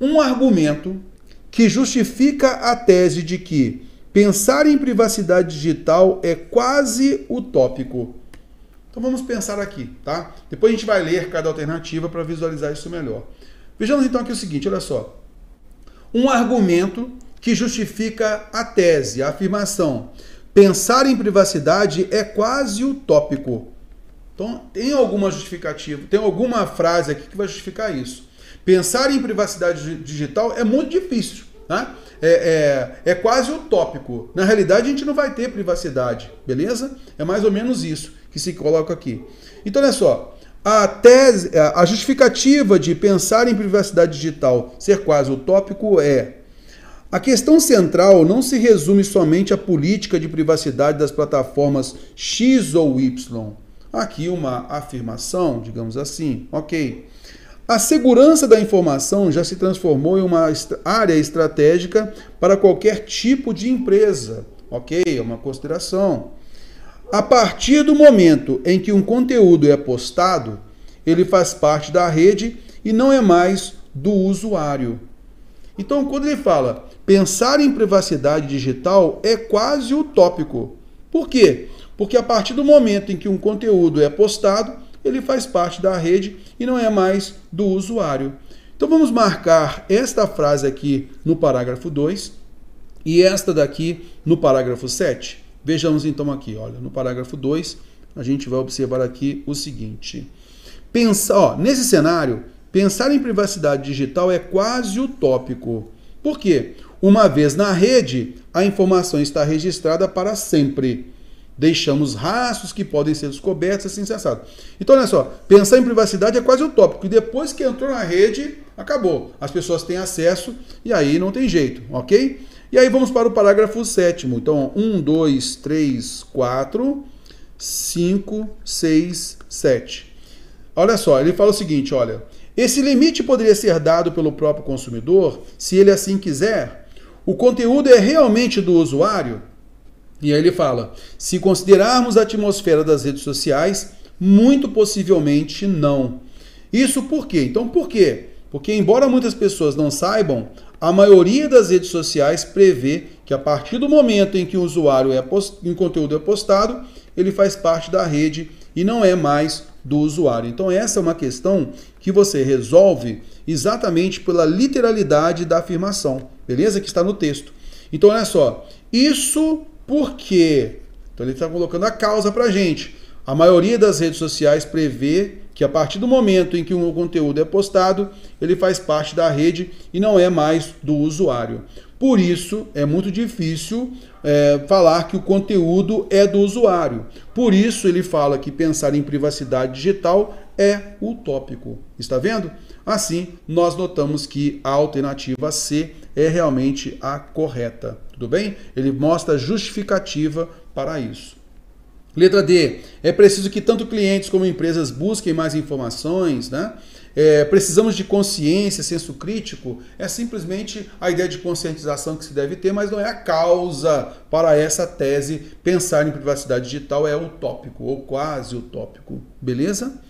um argumento que justifica a tese de que pensar em privacidade digital é quase utópico. Então vamos pensar aqui, tá? Depois a gente vai ler cada alternativa para visualizar isso melhor. Vejamos então aqui o seguinte, olha só. Um argumento que justifica a tese, a afirmação. Pensar em privacidade é quase utópico. Então, tem alguma justificativa, tem alguma frase aqui que vai justificar isso. Pensar em privacidade digital é muito difícil, né? É, é, é, quase utópico. Na realidade, a gente não vai ter privacidade, beleza? É mais ou menos isso que se coloca aqui. Então, olha só. A, tese, a justificativa de pensar em privacidade digital ser quase utópico é a questão central não se resume somente à política de privacidade das plataformas X ou Y. Aqui uma afirmação, digamos assim, ok. A segurança da informação já se transformou em uma área estratégica para qualquer tipo de empresa, ok? É uma consideração. A partir do momento em que um conteúdo é postado, ele faz parte da rede e não é mais do usuário. Então, quando ele fala pensar em privacidade digital é quase utópico. Por quê? Porque a partir do momento em que um conteúdo é postado, ele faz parte da rede e não é mais do usuário. Então vamos marcar esta frase aqui no parágrafo 2 e esta daqui no parágrafo 7. Vejamos então aqui, olha, no parágrafo 2, a gente vai observar aqui o seguinte. Pensar, ó, nesse cenário, pensar em privacidade digital é quase utópico. Por quê? Uma vez na rede, a informação está registrada para sempre deixamos rastros que podem ser descobertos, assim sensato. Então, olha só, pensar em privacidade é quase utópico, e depois que entrou na rede, acabou. As pessoas têm acesso e aí não tem jeito, ok? E aí vamos para o parágrafo sétimo. Então, 1, 2, 3, 4, 5, 6, 7. Olha só, ele fala o seguinte, olha, esse limite poderia ser dado pelo próprio consumidor, se ele assim quiser. O conteúdo é realmente do usuário? E aí ele fala: se considerarmos a atmosfera das redes sociais, muito possivelmente não. Isso por quê? Então por quê? Porque, embora muitas pessoas não saibam, a maioria das redes sociais prevê que a partir do momento em que o usuário é post... em conteúdo é postado, ele faz parte da rede e não é mais do usuário. Então essa é uma questão que você resolve exatamente pela literalidade da afirmação, beleza? Que está no texto. Então olha só, isso por quê? Então ele está colocando a causa para a gente. A maioria das redes sociais prevê que a partir do momento em que um conteúdo é postado, ele faz parte da rede e não é mais do usuário. Por isso, é muito difícil é, falar que o conteúdo é do usuário. Por isso, ele fala que pensar em privacidade digital é utópico. Está vendo? Assim, nós notamos que a alternativa C é realmente a correta. Tudo bem? Ele mostra justificativa para isso. Letra D. É preciso que tanto clientes como empresas busquem mais informações, né? É, precisamos de consciência, senso crítico, é simplesmente a ideia de conscientização que se deve ter, mas não é a causa para essa tese. Pensar em privacidade digital é utópico ou quase utópico, beleza?